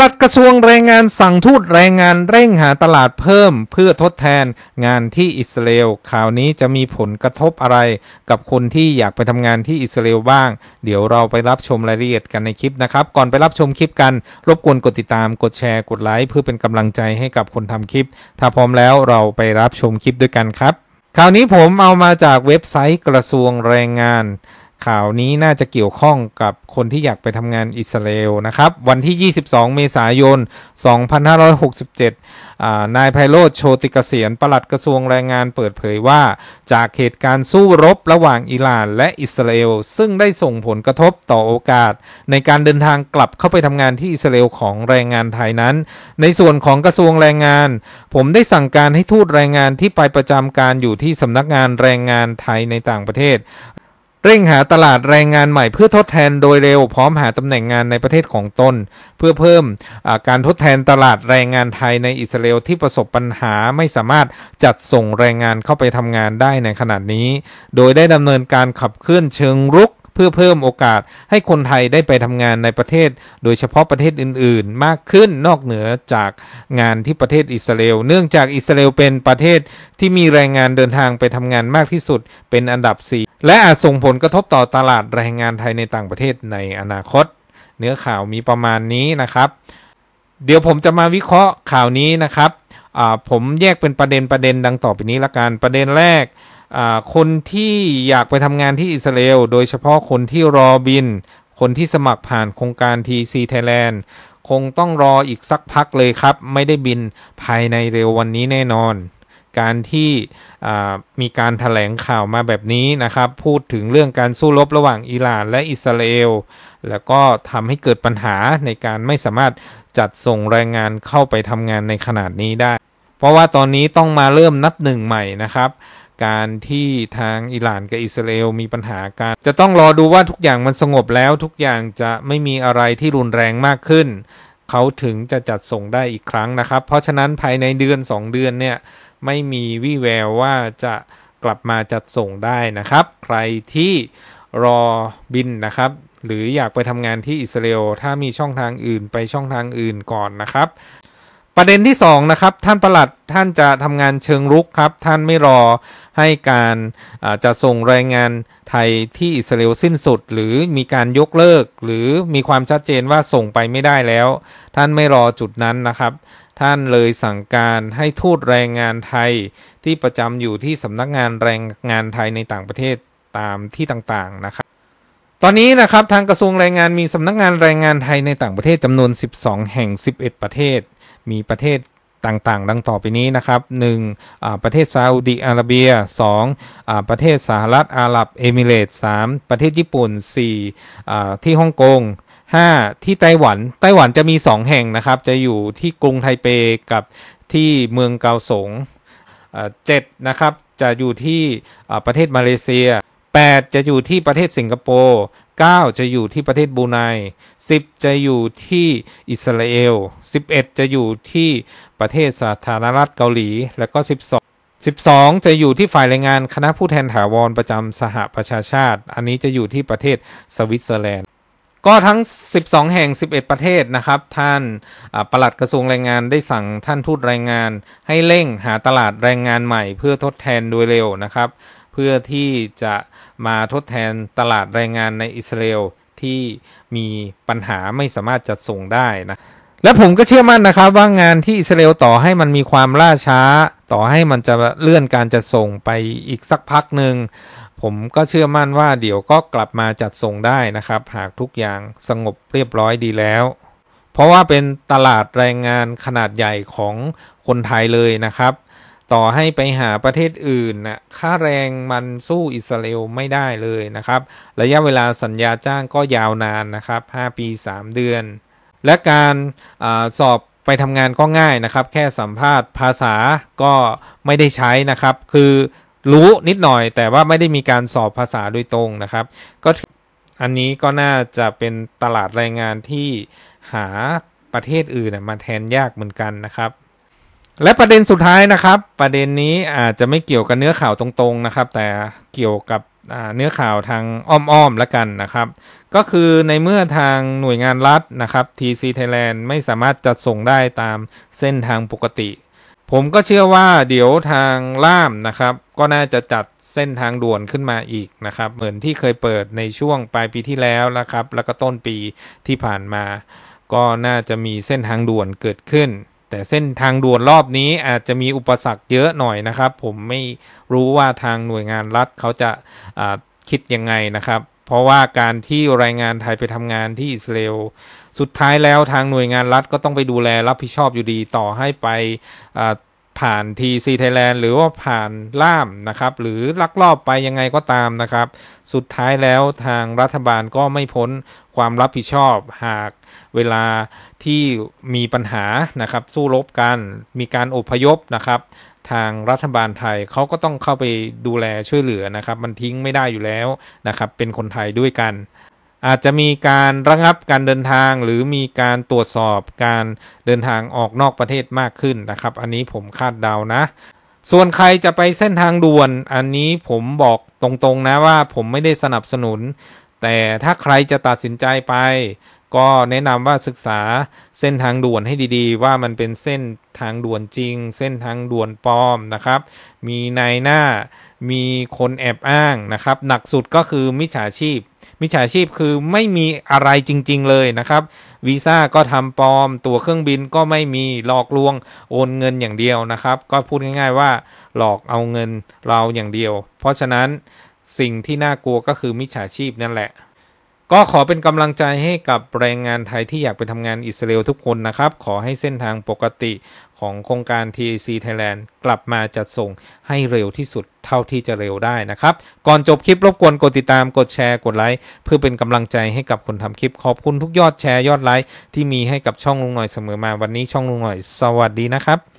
ลัดกระทรวงแรงงานสั่งทูตแรงงานเร่งหาตลาดเพิ่ม เพื่อทดแทนงานที่อิสราเอลข่าวนี้จะมีผลกระทบอะไร กับคนที่อยากไปทำงานที่อิสราเอลบ้าง เดี๋ยวเราไปรับชมรายละเอียดกันในคลิปนะครับก่อนไปรับชมคลิปกัน รบกวนกดติดตามกดแชร์กดไลค์เพื่อเป็นกำลังใจให้กับคนทำคลิป ถ้าพร้อมแล้วเราไปรับชมคลิปด้วยกันครับข่าวนี้ผมเอามาจากเว็บไซต์กระทรวงแรงงานข่าวนี้น่าจะเกี่ยวข้องกับคนที่อยากไปทำงานอิสราเอลนะครับ วันที่ 22 เมษายน 2567นายไพโรธโชติกเกษียนปลัดกระทรวงแรงงานเปิดเผยว่าจากเหตุการณ์สู้รบระหว่างอิหร่านและอิสราเอลซึ่งได้ส่งผลกระทบต่อโอกาสในการเดินทางกลับเข้าไปทำงานที่อิสราเอลของแรงงานไทยนั้น ในส่วนของกระทรวงแรงงาน ผมได้สั่งการให้ทูตแรงงานที่ไปประจำการอยู่ที่สำนักงานแรงงานไทยในต่างประเทศเร่งหาตลาดแรงงานใหม่เพื่อทดแทนโดยเร็วพร้อมหาตำแหน่งงานในประเทศของตน เพื่อเพิ่มการทดแทนตลาดแรงงานไทยในอิสราเอลที่ประสบปัญหาไม่สามารถจัดส่งแรงงานเข้าไปทำงานได้ในขนาดนี้ โดยได้ดำเนินการขับเคลื่อนเชิงรุก เพื่อเพิ่มโอกาสให้คนไทยได้ไปทำงานในประเทศ โดยเฉพาะประเทศอื่นๆ มากขึ้นนอกเหนือจากงานที่ประเทศอิสราเอลเนื่องจากอิสราเอลเป็นประเทศที่มีแรงงานเดินทางไปทำงานมากที่สุดเป็นอันดับ 4และอาจส่งผลกระทบต่อตลาดแรงงานไทยในต่างประเทศในอนาคต เนื้อข่าวมีประมาณนี้นะครับ เดี๋ยวผมจะมาวิเคราะห์ข่าวนี้นะครับ ผมแยกเป็นประเด็นประเด็นดังต่อไปนี้ละกัน ประเด็นแรก คนที่อยากไปทำงานที่อิสราเอล โดยเฉพาะคนที่รอบิน คนที่สมัครผ่านโครงการ TC Thailand คงต้องรออีกสักพักเลยครับ ไม่ได้บินภายในเร็ววันนี้แน่นอนการที่มีการถแถลงข่าวมาแบบนี้นะครับ พูดถึงเรื่องการสู้รบระหว่างอิหร่านและอิสราเอลแล้วก็ทำให้เกิดปัญหาในการไม่สามารถจัดส่งแรงงานเข้าไปทำงานในขนาดนี้ได้ เพราะว่าตอนนี้ต้องมาเริ่มนับหนึ่งใหม่นะครับ การที่ทางอิหร่านกับอิสราเอลมีปัญหาการจะต้องรอดูว่าทุกอย่างมันสงบแล้วทุกอย่างจะไม่มีอะไรที่รุนแรงมากขึ้น เขาถึงจะจัดส่งได้อีกครั้งนะครับ เพราะฉะนั้นภายในเดือน2เดือนเนี่ยไม่มีวี่แววว่าจะกลับมาจัดส่งได้นะครับ ใครที่รอบินนะครับ หรืออยากไปทำงานที่อิสราเอลถ้ามีช่องทางอื่น ไปช่องทางอื่นก่อนนะครับ ประเด็นที่2นะครับท่านประหลัดท่านจะทำงานเชิงรุกครับ ท่านไม่รอให้การจะส่งแรงงานไทยที่อิสราเอลสิ้นสุด หรือมีการยกเลิกหรือมีความชัดเจนว่าส่งไปไม่ได้แล้ว ท่านไม่รอจุดนั้นนะครับท่านเลยสั่งการให้ทูตแรงงานไทยที่ประจำอยู่ที่สำนักงานแรงงานไทยในต่างประเทศตามที่ต่างๆนะครับ ตอนนี้นะครับทางกระทรวงแรงงานมีสำนักงานแรงงานไทยในต่างประเทศจำนวน 12 แห่ง 11 ประเทศ มีประเทศต่างๆ ดังต่อไปนี้นะครับ 1. ประเทศซาอุดีอาระเบีย 2. ประเทศสหรัฐอาหรับเอมิเรตส์ 3. ประเทศญี่ปุ่น 4. ที่ฮ่องกง5ที่ไต้หวันไต้หวันจะมี 2 แห่งนะครับ จะอยู่ที่กรุงไทเปกับที่เมืองเกาสงเจ็ดนะครับจะอยู่ที่ประเทศมาเลเซีย8 จะอยู่ที่ประเทศสิงคโปร์9จะอยู่ที่ประเทศบูไน10 จะอยู่ที่อิสราเอล 11 จะอยู่ที่ประเทศสาธารณรัฐเกาหลีแล้วก็12 12 จะอยู่ที่ฝ่ายแรงงานคณะผู้แทนถาวรประจำสหประชาชาติ อันนี้จะอยู่ที่ประเทศสวิตเซอร์แลนด์ก็ทั้ง 12 แห่ง 11 ประเทศนะครับ ท่านประลัดกระทรวงแรงงานได้สั่ง ท่านทูตแรงงาน ให้เร่งหาตลาดแรงงานใหม่ เพื่อทดแทนโดยเร็วนะครับ เพื่อที่จะมาทดแทนตลาดแรงงานในอิสราเอลที่มีปัญหาไม่สามารถจัดส่งได้นะ และผมก็เชื่อมั่นนะครับว่างานที่อิสราเอลต่อให้มันมีความล่าช้าต่อให้มันจะเลื่อนการจัดส่งไปอีกสักพักหนึ่งผมก็เชื่อมั่นว่าเดี๋ยวก็กลับมาจัดส่งได้นะครับ หากทุกอย่างสงบเรียบร้อยดีแล้ว เพราะว่าเป็นตลาดแรงงานขนาดใหญ่ของคนไทยเลยนะครับ ต่อให้ไปหาประเทศอื่นนะค่าแรงมันสู้อิสราเอลไม่ได้เลยนะครับ ระยะเวลาสัญญาจ้างก็ยาวนานนะครับ 5 ปี 3 เดือน และการอาสอบไปทำงานก็ง่ายนะครับ แค่สัมภาษณ์ภาษาก็ไม่ได้ใช้นะครับ คือรู้นิดหน่อยแต่ว่าไม่ได้มีการสอบภาษาโดยตรงนะครับก็อันนี้ก็น่าจะเป็นตลาดแรงงานที่หาประเทศอื่นมาแทนยากเหมือนกันนะครับ และประเด็นสุดท้ายนะครับ ประเด็นนี้อาจจะไม่เกี่ยวกับเนื้อข่าวตรงๆนะครับ แต่เกี่ยวกับเนื้อข่าวทางอ้อมๆแล้วกันนะครับ ก็คือในเมื่อทางหน่วยงานรัฐนะครับ TC Thailand ไม่สามารถจัดส่งได้ตามเส้นทางปกติผมก็เชื่อว่าเดี๋ยวทางล่ามนะครับก็น่าจะจัดเส้นทางด่วนขึ้นมาอีกนะครับ เหมือนที่เคยเปิดในช่วงปลายปีที่แล้วนะครับ แล้วก็ต้นปีที่ผ่านมาก็น่าจะมีเส้นทางด่วนเกิดขึ้น แต่เส้นทางด่วนรอบนี้อาจจะมีอุปสรรคเยอะหน่อยนะครับผมไม่รู้ว่าทางหน่วยงานรัฐเขาจะคิดยังไงนะครับเพราะว่าการที่รายงานไทยไปทำงานที่อิสราเอลสุดท้ายแล้วทางหน่วยงานรัฐก็ต้องไปดูแลรับผิดชอบอยู่ดีต่อให้ไปผ่านทีซีไทยแลนด์หรือว่าผ่านล่ามนะครับหรือลักลอบไปยังไงก็ตามนะครับ สุดท้ายแล้วทางรัฐบาลก็ไม่พ้นความรับผิดชอบหากเวลาที่มีปัญหานะครับ สู้รบกันมีการอพยพนะครับ ทางรัฐบาลไทยเขาก็ต้องเข้าไปดูแลช่วยเหลือนะครับมันทิ้งไม่ได้อยู่แล้วนะครับเป็นคนไทยด้วยกันอาจจะมีการระงับการเดินทางหรือมีการตรวจสอบการเดินทางออกนอกประเทศมากขึ้นนะครับ อันนี้ผมคาดเดานะ ส่วนใครจะไปเส้นทางด่วนอันนี้ผมบอกตรงๆ นะว่าผมไม่ได้สนับสนุน แต่ถ้าใครจะตัดสินใจไป ก็แนะนำว่าศึกษาเส้นทางด่วนให้ดีๆ ว่ามันเป็นเส้นทางด่วนจริง เส้นทางด่วนปลอมนะครับ มีนายหน้ามีคนแอบอ้างนะครับหนักสุดก็คือมิจฉาชีพมิจฉาชีพคือไม่มีอะไรจริง ๆเลยนะครับ วีซ่าก็ทำปลอมตั๋วเครื่องบินก็ไม่มีหลอกลวงโอนเงินอย่างเดียวนะครับ ก็พูดง่ายๆว่าหลอกเอาเงินเราอย่างเดียว เพราะฉะนั้นสิ่งที่น่ากลัวก็คือมิจฉาชีพนั่นแหละก็ขอเป็นกำลังใจให้กับแรงงานไทยที่อยากไปทำงานอิสราเอลทุกคนนะครับ ขอให้เส้นทางปกติของโครงการ TAC Thailand กลับมาจัดส่งให้เร็วที่สุดเท่าที่จะเร็วได้นะครับ ก่อนจบคลิปรบกวนกดติดตามกดแชร์กดไลค์ เพื่อเป็นกำลังใจให้กับคนทำคลิปขอบคุณทุกยอดแชร์ยอดไลค์ ที่มีให้กับช่องลุงหน่อยเสมอมาวันนี้ช่องลุงหน่อยสวัสดีนะครับ